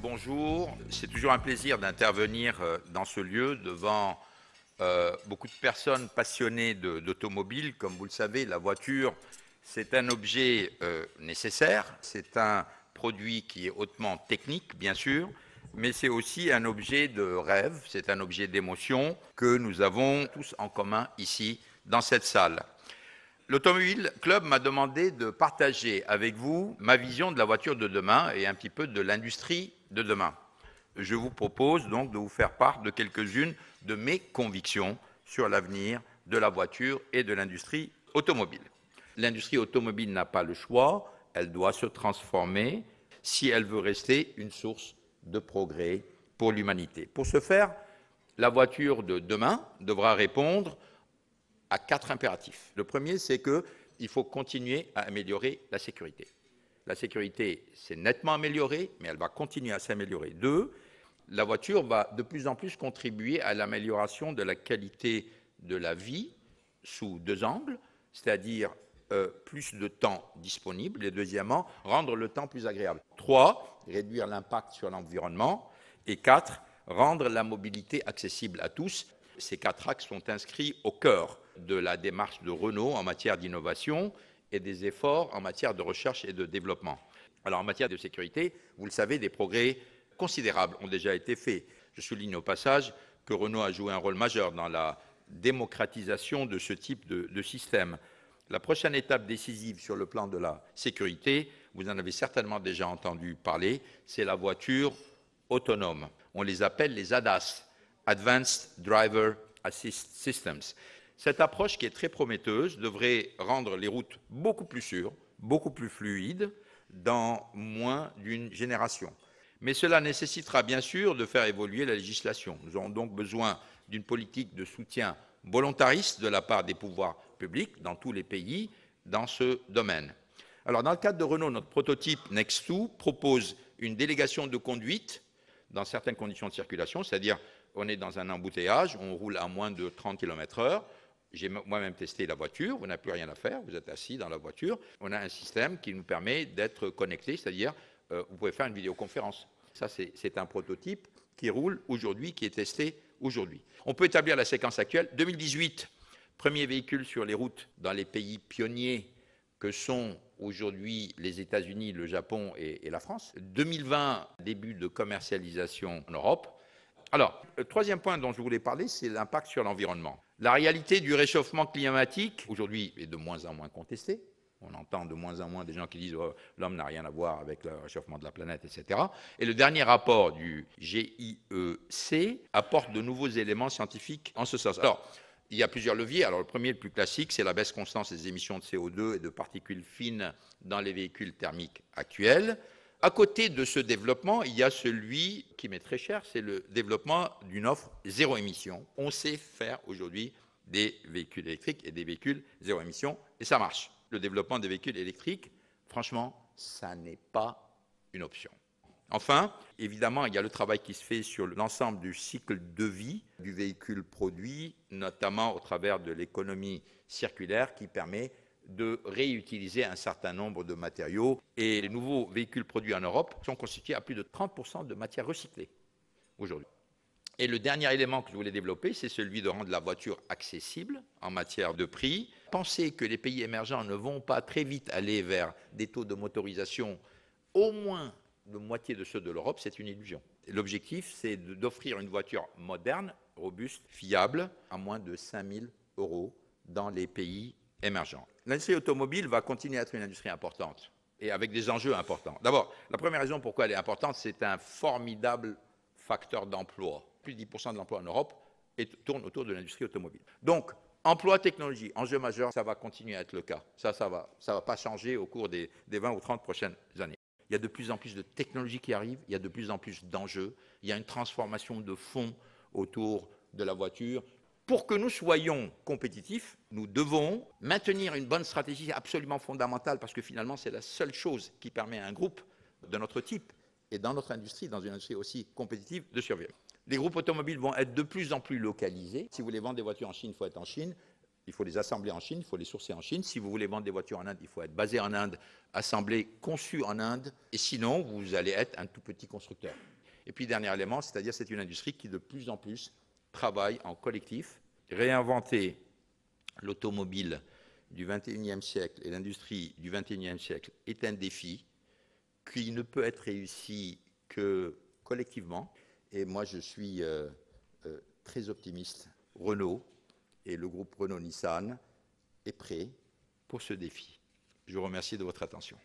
Bonjour, c'est toujours un plaisir d'intervenir euh, dans ce lieu devant euh, beaucoup de personnes passionnées d'automobile. Comme vous le savez, la voiture, c'est un objet euh, nécessaire, c'est un produit qui est hautement technique, bien sûr, mais c'est aussi un objet de rêve, c'est un objet d'émotion que nous avons tous en commun ici, dans cette salle. L'Automobile Club m'a demandé de partager avec vous ma vision de la voiture de demain et un petit peu de l'industrie de demain. Je vous propose donc de vous faire part de quelques-unes de mes convictions sur l'avenir de la voiture et de l'industrie automobile. L'industrie automobile n'a pas le choix, elle doit se transformer si elle veut rester une source de progrès pour l'humanité. Pour ce faire, la voiture de demain devra répondre à quatre impératifs. Le premier, c'est qu'il faut continuer à améliorer la sécurité. La sécurité s'est nettement améliorée, mais elle va continuer à s'améliorer. Deux, la voiture va de plus en plus contribuer à l'amélioration de la qualité de la vie sous deux angles, c'est-à-dire euh, plus de temps disponible et deuxièmement, rendre le temps plus agréable. Trois, réduire l'impact sur l'environnement. Et quatre, rendre la mobilité accessible à tous. Ces quatre axes sont inscrits au cœur de la démarche de Renault en matière d'innovation et des efforts en matière de recherche et de développement. Alors en matière de sécurité, vous le savez, des progrès considérables ont déjà été faits. Je souligne au passage que Renault a joué un rôle majeur dans la démocratisation de ce type de, système. La prochaine étape décisive sur le plan de la sécurité, vous en avez certainement déjà entendu parler, c'est la voiture autonome. On les appelle les ADAS, Advanced Driver Assist Systems. Cette approche qui est très prometteuse devrait rendre les routes beaucoup plus sûres, beaucoup plus fluides dans moins d'une génération. Mais cela nécessitera bien sûr de faire évoluer la législation. Nous aurons donc besoin d'une politique de soutien volontariste de la part des pouvoirs publics dans tous les pays dans ce domaine. Alors, dans le cadre de Renault, notre prototype Next2 propose une délégation de conduite dans certaines conditions de circulation, c'est-à-dire on est dans un embouteillage, on roule à moins de 30 km/h, j'ai moi-même testé la voiture, vous n'avez plus rien à faire, vous êtes assis dans la voiture. On a un système qui nous permet d'être connectés, c'est-à-dire euh, vous pouvez faire une vidéoconférence. Ça, c'est un prototype qui roule aujourd'hui, qui est testé aujourd'hui. On peut établir la séquence actuelle. 2018, premier véhicule sur les routes dans les pays pionniers que sont aujourd'hui les États-Unis, le Japon et, et, la France. 2020, début de commercialisation en Europe. Alors, le troisième point dont je voulais parler, c'est l'impact sur l'environnement. La réalité du réchauffement climatique, aujourd'hui, est de moins en moins contestée. On entend de moins en moins des gens qui disent oh, l'homme n'a rien à voir avec le réchauffement de la planète, etc. Et le dernier rapport du GIEC apporte de nouveaux éléments scientifiques en ce sens. Alors, il y a plusieurs leviers. Alors, le premier, le plus classique, c'est la baisse constante des émissions de CO2 et de particules fines dans les véhicules thermiques actuels à côté de ce développement, il y a celui qui m'est très cher, c'est le développement d'une offre zéro émission. On sait faire aujourd'hui des véhicules électriques et des véhicules zéro émission, et ça marche. Le développement des véhicules électriques, franchement, ça n'est pas une option. Enfin, évidemment, il y a le travail qui se fait sur l'ensemble du cycle de vie du véhicule produit, notamment au travers de l'économie circulaire qui permet de réutiliser un certain nombre de matériaux. Et les nouveaux véhicules produits en Europe sont constitués à plus de 30% de matières recyclées aujourd'hui. Et le dernier élément que je voulais développer, c'est celui de rendre la voiture accessible en matière de prix. Penser que les pays émergents ne vont pas très vite aller vers des taux de motorisation au moins de moitié de ceux de l'Europe, c'est une illusion. L'objectif, c'est d'offrir une voiture moderne, robuste, fiable, à moins de 5000 euros dans les pays L'industrie automobile va continuer à être une industrie importante et avec des enjeux importants. D'abord, la première raison pourquoi elle est importante, c'est un formidable facteur d'emploi. Plus de 10% de l'emploi en Europe tourne autour de l'industrie automobile. Donc, emploi, technologie, enjeu majeur, ça va continuer à être le cas. Ça, ça ne va, pas changer au cours des, des 20 ou 30 prochaines années. Il y a de plus en plus de technologies qui arrivent, il y a de plus en plus d'enjeux, il y a une transformation de fond autour de la voiture, pour que nous soyons compétitifs, nous devons maintenir une bonne stratégie absolument fondamentale, parce que finalement, c'est la seule chose qui permet à un groupe de notre type et dans notre industrie, dans une industrie aussi compétitive, de survivre. Les groupes automobiles vont être de plus en plus localisés. Si vous voulez vendre des voitures en Chine, il faut être en Chine. Il faut les assembler en Chine, il faut les sourcer en Chine. Si vous voulez vendre des voitures en Inde, il faut être basé en Inde, assemblé, conçu en Inde. Et sinon, vous allez être un tout petit constructeur. Et puis, dernier élément, c'est-à-dire c'est une industrie qui de plus en plus travail en collectif, réinventer l'automobile du 21e siècle et l'industrie du 21e siècle est un défi qui ne peut être réussi que collectivement. Et moi, je suis euh, euh, très optimiste. Renault et le groupe Renault-Nissan est prêt pour ce défi. Je vous remercie de votre attention.